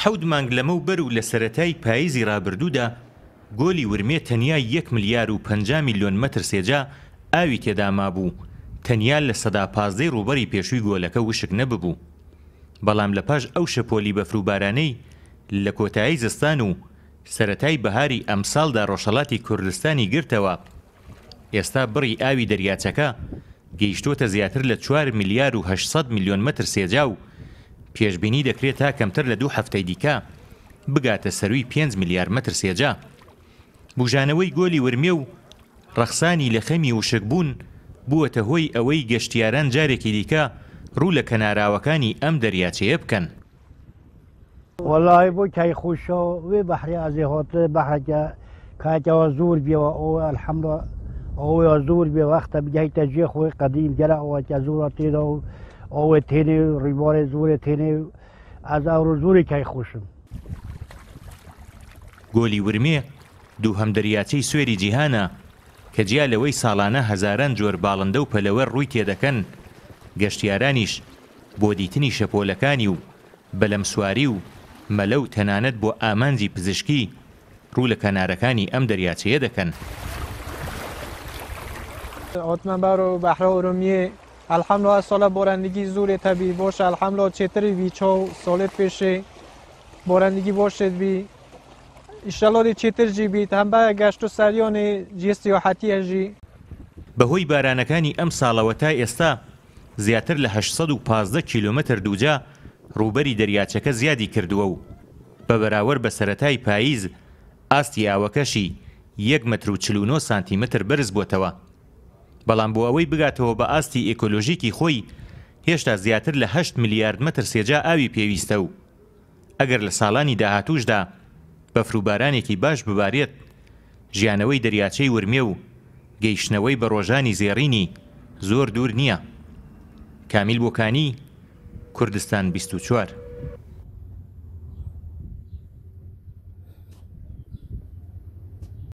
حەود مانگ لەمە و بەر و لە سەتای پاییزی رابرردوودا گۆلی ورمێ تەنیا 1 ملیار و 5 میلیۆن متر سێجا ئاوی تێداما بوو تەنیا لە سەدا پازدەی ڕوبەری پێشووی گۆلەکە وشک نەببوو بەڵام لە پاش ئەو شەپۆلی بەفروبارانەی لە کۆتایی زستان و سەتای بەهاری ئەمساڵدا ڕۆژەڵاتی کوردستانی گرتەوە ئێستا بڕی ئاوی دەریاچەکە گەیشتوتە زیاتر لە 4 میلیار و 800 میلیۆن متر سێجا و پێشببینی دەکرێت تا کەمتر لە دوو هەفتەی دیکە بگاتە سەروی 5 میلیارد متر سێجا بژانەوەی گۆلی ورمێ و ڕەخسانی لە خەمی وشک بوون بووەتە هۆی ئەوەی گەشتیاران جارێکی دیکە ڕوو لە کەناراوەکانی ئەم دەریاچەیە بکەن وەڵی بۆ کای خوشە وێ بەحری ئازی هۆت بەحەکە کاتەوە زۆر بێەوە ئەو الحەمرە ئەوە زۆر بێ وەختە بگیتە جێ خۆی قدیم گەرا ئەوەکە زۆرە تێدا و ئەوێ تێنێ و ڕیوارێ زۆرە تێنێ و ئازار و زۆری کای خۆشم گۆلی ورمێ دوو هەمدەریاچەی سوێری جیهانە کە جیا لەوەی ساڵانە هەزاران جۆر باڵندە و پەلەوە ڕووی تێدەکەن گەشتیارانیش بۆ دیتنی شەپۆلەکانی و بەلەم سواری و مەلە و تەنانەت بۆ ئامانجی پزیشکی ڕوو لە کەنارەکانی ئەم دەریاچەیە دەکەن. عتمان بارۆ بەحرە ئۆرۆمیە ئەلحەملوە سۆلە بۆرەندگی زورێ تەبی بۆش ئەلحەملۆ چێتری ویچۆ و سۆلێت پێشێ بۆرەندگی بۆشێت بی ئیشەلۆری چێترجی بیت هەم باە گەشت و ساریۆنێ جێستی و حەتیەژی بەهۆی بارانەکانی ئەم ساڵەوە تا ئێستا زیاتر لە 1950 کیلومتر دووجا ڕوبەری دەریاچەکە زیادی کردووە و بە بەراوەر بە سەتای پاییز ئاستی ئاوەکەشی 1 متر و 49 سانتیمتر برز بۆتەوە بەڵام بۆ ئەوەی بگاتەوە بە ئاستی ئێکۆلۆژیکی خۆی هێشتا زیاتر لە 8 میلیارد متر سێجا ئاوی پێویستە و ئەگەر لە ساڵانی داهاتوشدا بە فروبارانێکی باش ببارێت ژیانەوەی دەریاچەی ورمێ و گەیشتنەوەی بە ڕۆژانی زێڕینی زۆر دوور نییە کامیل بۆکانی کوردستان 24